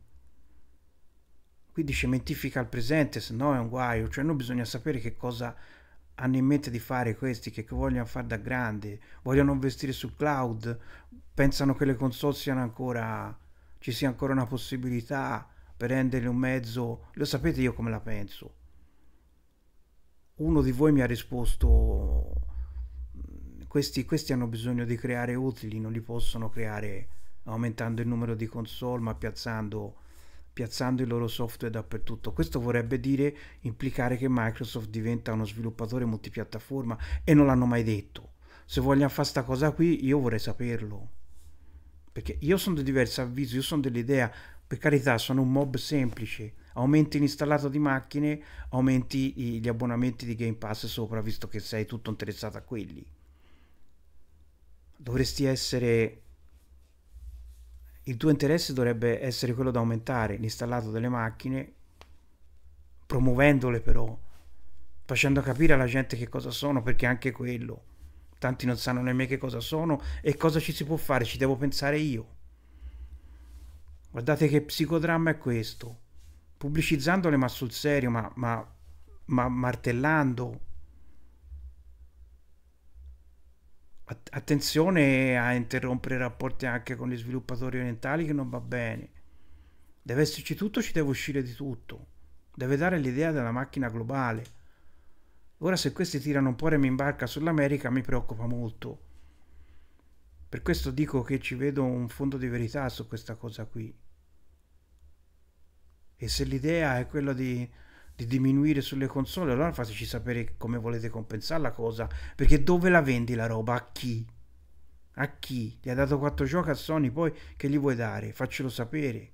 Quindi cementifica il presente, se no è un guaio. Cioè noi bisogna sapere che cosa hanno in mente di fare questi, che vogliono fare da grande, vogliono investire sul cloud, pensano che le console siano ancora, ci sia ancora una possibilità per renderle un mezzo. Lo sapete io come la penso. Uno di voi mi ha risposto, questi, questi hanno bisogno di creare utili, non li possono creare aumentando il numero di console ma piazzando piazzando il loro software dappertutto. Questo vorrebbe dire implicare che Microsoft diventa uno sviluppatore multipiattaforma e non l'hanno mai detto. Se vogliono fare questa cosa qui, io vorrei saperlo. Perché io sono di diverso avviso, io sono dell'idea, per carità, sono un mob semplice. Aumenti l'installato di macchine, aumenti gli abbonamenti di Game Pass sopra, visto che sei tutto interessato a quelli. Dovresti essere il tuo interesse dovrebbe essere quello di aumentare l'installato delle macchine, promuovendole però, facendo capire alla gente che cosa sono, perché anche quello, tanti non sanno nemmeno che cosa sono e cosa ci si può fare, ci devo pensare io. Guardate che psicodramma è questo, pubblicizzandole ma sul serio, ma, ma, ma martellando attenzione a interrompere i rapporti anche con gli sviluppatori orientali che non va bene. Deve esserci tutto, ci deve uscire di tutto. Deve dare l'idea della macchina globale. Ora se questi tirano un po' remi in barca sull'America mi preoccupa molto. Per questo dico che ci vedo un fondo di verità su questa cosa qui. E se l'idea è quella di di diminuire sulle console, allora fateci sapere come volete compensare la cosa, perché dove la vendi la roba? A chi? A chi? Gli ha dato 4 giochi a Sony, poi che gli vuoi dare? Faccelo sapere.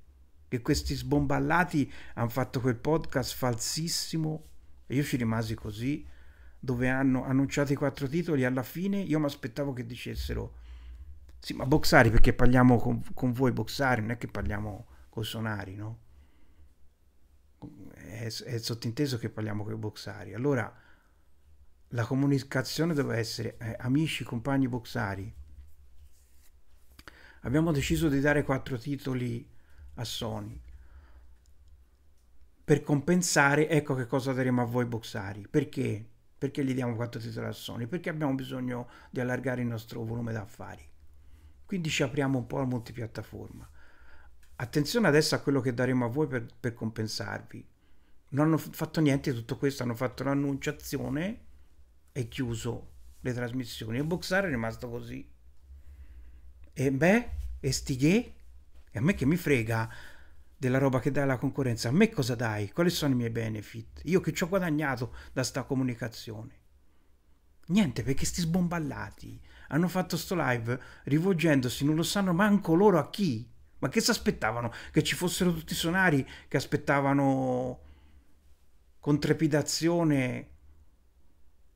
Che questi sbomballati hanno fatto quel podcast falsissimo e io ci rimasi così, dove hanno annunciato i quattro titoli, alla fine io mi aspettavo che dicessero sì, ma Boxari perché parliamo con, con voi Boxari, non è che parliamo con Sonari, no? è, è sottinteso che parliamo con i boxari. Allora la comunicazione deve essere eh, amici, compagni boxari. Abbiamo deciso di dare quattro titoli a Sony. Per compensare, ecco che cosa daremo a voi boxari. Perché? Perché gli diamo quattro titoli a Sony? Perché abbiamo bisogno di allargare il nostro volume d'affari. Quindi ci apriamo un po' al multipiattaforma. Attenzione adesso a quello che daremo a voi per, per compensarvi non hanno fatto niente di tutto questo, hanno fatto l'annunciazione e chiuso le trasmissioni. E Boxar è rimasto così. E beh, e sti che? E a me che mi frega della roba che dai alla concorrenza, a me cosa dai? Quali sono i miei benefit? Io che ci ho guadagnato da sta comunicazione? Niente, perché sti sbomballati hanno fatto sto live rivolgendosi, non lo sanno manco loro a chi. Ma che si aspettavano? Che ci fossero tutti i sonari che aspettavano con trepidazione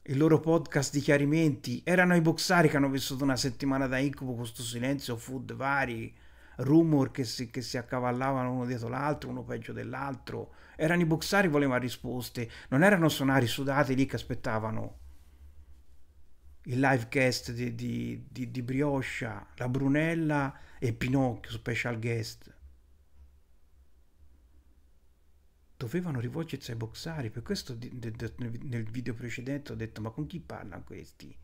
il loro podcast di chiarimenti. Erano i boxari che hanno vissuto una settimana da incubo questo silenzio, food vari, rumor che si, che si accavallavano uno dietro l'altro, uno peggio dell'altro. Erano i boxari che volevano risposte, non erano sonari sudati lì che aspettavano il livecast di, di, di, di Brioscia, la Brunella e Pinocchio, special guest. dovevano rivolgersi ai boxari, per questo nel video precedente ho detto ma con chi parlano questi?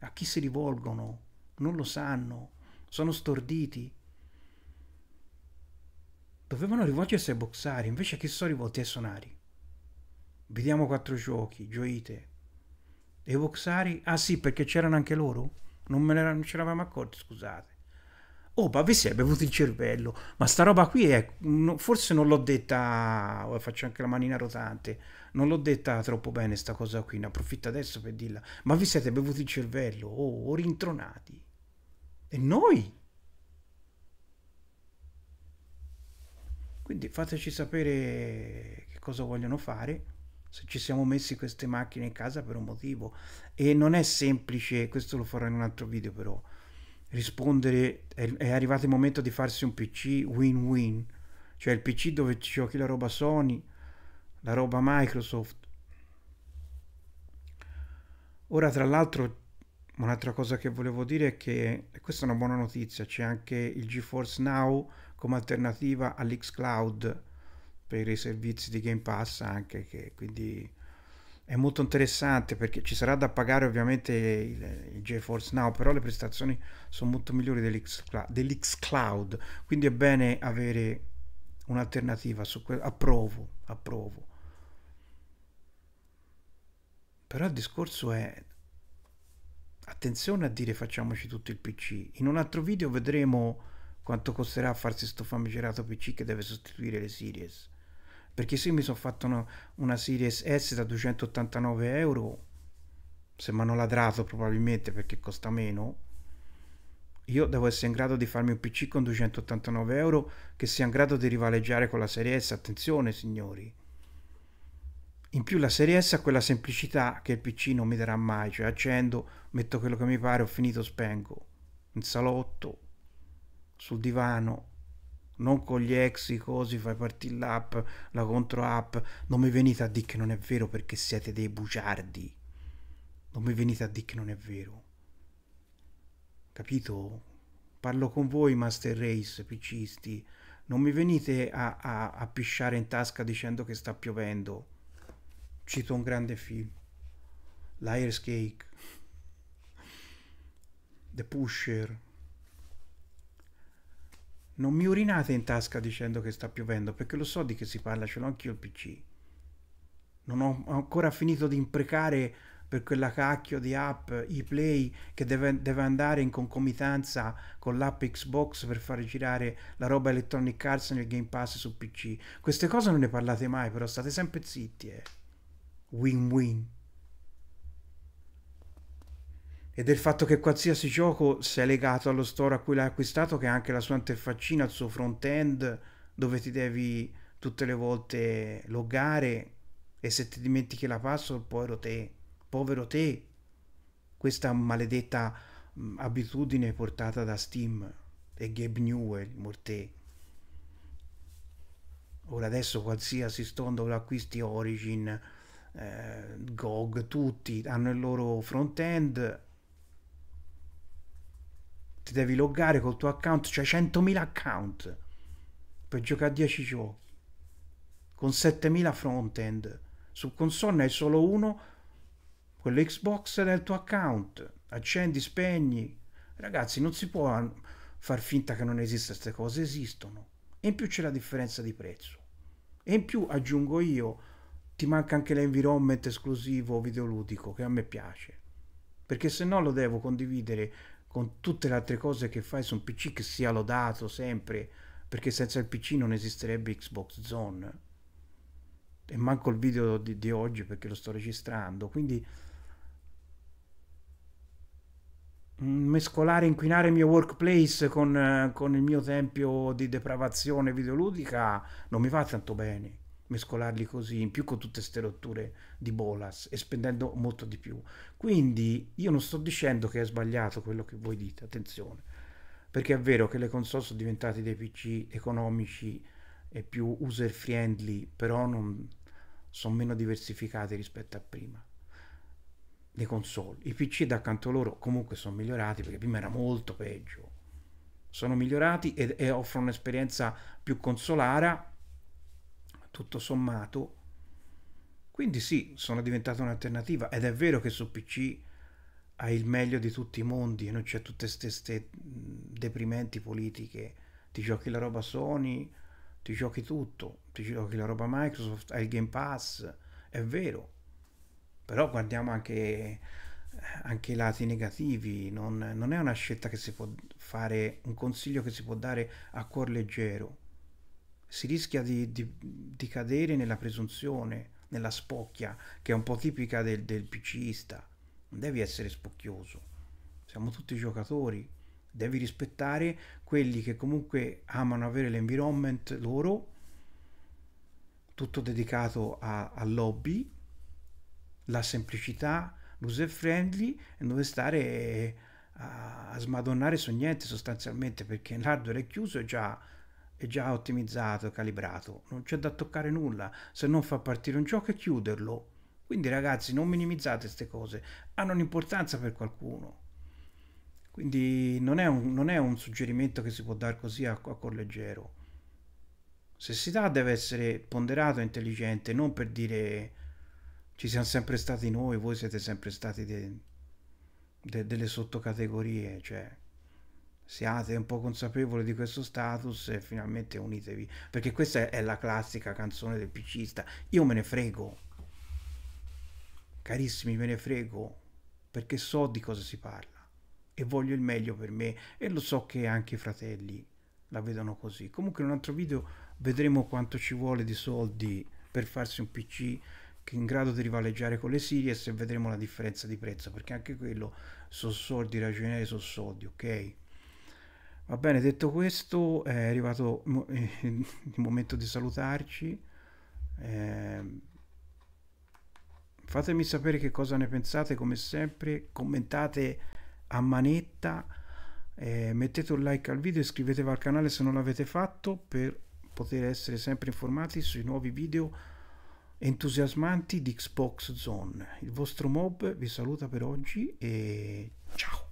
A chi si rivolgono? Non lo sanno, sono storditi. Dovevano rivolgersi ai boxari, invece che sono rivolti ai sonari? Vediamo quattro giochi, gioite. E i boxari? Ah sì, perché c'erano anche loro? Non me ne non ce l'avevamo accorti, scusate oh ma vi si è bevuto il cervello, ma sta roba qui è, forse non l'ho detta, oh, faccio anche la manina rotante, non l'ho detta troppo bene sta cosa qui, ne approfitto adesso per dirla, ma vi siete bevuti il cervello, oh, o rintronati. E noi? Quindi fateci sapere che cosa vogliono fare se ci siamo messi queste macchine in casa per un motivo e non è semplice, questo lo farò in un altro video però, rispondere è, arrivato il momento di farsi un PC win-win, cioè il PC dove ci giochi la roba Sony, la roba Microsoft. Ora tra l'altro un'altra cosa che volevo dire è che e questa è una buona notizia, c'è anche il GeForce Now come alternativa all'X Cloud per i servizi di Game Pass anche che quindi è molto interessante perché ci sarà da pagare ovviamente il, il GeForce Now, però le prestazioni sono molto migliori dell'X Cloud, quindi è bene avere un'alternativa su questo. Approvo, approvo. Però il discorso è attenzione a dire facciamoci tutto il PC. In un altro video vedremo quanto costerà farsi sto famigerato PC che deve sostituire le Series. Perché se mi sono fatto una, una Series S da 289 euro, se mi hanno ladrato probabilmente perché costa meno, io devo essere in grado di farmi un PC con 289 euro che sia in grado di rivaleggiare con la serie S. Attenzione, signori. In più la serie S ha quella semplicità che il PC non mi darà mai, cioè accendo, metto quello che mi pare, ho finito, spengo. In salotto, sul divano, non con gli ex i cosi, fai partire l'app, la contro app, non mi venite a dire che non è vero perché siete dei bugiardi, non mi venite a dire che non è vero, capito? Parlo con voi Master Race, piccisti. non mi venite a, a, a pisciare in tasca dicendo che sta piovendo, cito un grande film, Liar's Cake, The Pusher, non mi urinate in tasca dicendo che sta piovendo, perché lo so di che si parla, ce l'ho anch'io il PC. Non ho ancora finito di imprecare per quella cacchio di app iPlay che deve, deve andare in concomitanza con l'app Xbox per far girare la roba Electronic Arts nel Game Pass su PC. Queste cose non ne parlate mai, però state sempre zitti. Eh. Win-win e del fatto che qualsiasi gioco sia legato allo store a cui l'hai acquistato, che ha anche la sua interfaccina, il suo front-end, dove ti devi tutte le volte loggare e se ti dimentichi la password, povero te, povero te. Questa maledetta mm, abitudine portata da Steam e Gabe Newell, morte. Ora adesso qualsiasi stondo lo acquisti Origin, eh, GOG, tutti hanno il loro front-end ti devi loggare col tuo account, cioè 100.000 account per giocare a 10 giochi con 7.000 frontend Su console ne hai solo uno, quello Xbox nel tuo account, accendi, spegni. Ragazzi, non si può far finta che non esista queste cose, esistono. E in più c'è la differenza di prezzo. E in più aggiungo io, ti manca anche l'environment esclusivo videoludico che a me piace perché se no lo devo condividere con tutte le altre cose che fai su un PC che sia lodato sempre, perché senza il PC non esisterebbe Xbox Zone. E manco il video di, di oggi perché lo sto registrando. Quindi mm, mescolare, inquinare il mio workplace con, eh, con il mio tempio di depravazione videoludica non mi va tanto bene mescolarli così, in più con tutte queste rotture di bolas e spendendo molto di più. Quindi io non sto dicendo che è sbagliato quello che voi dite, attenzione, perché è vero che le console sono diventate dei PC economici e più user friendly, però non, sono meno diversificati rispetto a prima le console. I PC da canto loro comunque sono migliorati perché prima era molto peggio. Sono migliorati e, e offrono un'esperienza più consolara tutto sommato. Quindi sì, sono diventato un'alternativa ed è vero che su PC hai il meglio di tutti i mondi e non c'è tutte queste deprimenti politiche. Ti giochi la roba Sony, ti giochi tutto, ti giochi la roba Microsoft, hai il Game Pass, è vero. Però guardiamo anche, anche i lati negativi, non, non è una scelta che si può fare, un consiglio che si può dare a cuor leggero si rischia di, di, di cadere nella presunzione, nella spocchia, che è un po' tipica del, del PCista. Non devi essere spocchioso, siamo tutti giocatori, devi rispettare quelli che comunque amano avere l'environment loro, tutto dedicato al a lobby, la semplicità, l'user friendly e dove stare a, a smadonnare su niente sostanzialmente perché l'hardware è chiuso e già è già ottimizzato, calibrato, non c'è da toccare nulla se non far partire un gioco e chiuderlo. Quindi ragazzi non minimizzate queste cose, hanno un'importanza per qualcuno. Quindi non è, un, non è, un, suggerimento che si può dare così a, a cor leggero. Se si dà deve essere ponderato e intelligente, non per dire ci siamo sempre stati noi, voi siete sempre stati de, de, delle sottocategorie, cioè siate un po' consapevoli di questo status e finalmente unitevi, perché questa è la classica canzone del picista, io me ne frego, carissimi me ne frego, perché so di cosa si parla e voglio il meglio per me e lo so che anche i fratelli la vedono così. Comunque in un altro video vedremo quanto ci vuole di soldi per farsi un PC che è in grado di rivaleggiare con le Series e vedremo la differenza di prezzo perché anche quello sono soldi ragionieri sono soldi, ok? Va bene, detto questo è arrivato il eh, momento di salutarci. Eh, fatemi sapere che cosa ne pensate, come sempre, commentate a manetta, eh, mettete un like al video, iscrivetevi al canale se non l'avete fatto per poter essere sempre informati sui nuovi video entusiasmanti di Xbox Zone. Il vostro mob vi saluta per oggi e ciao!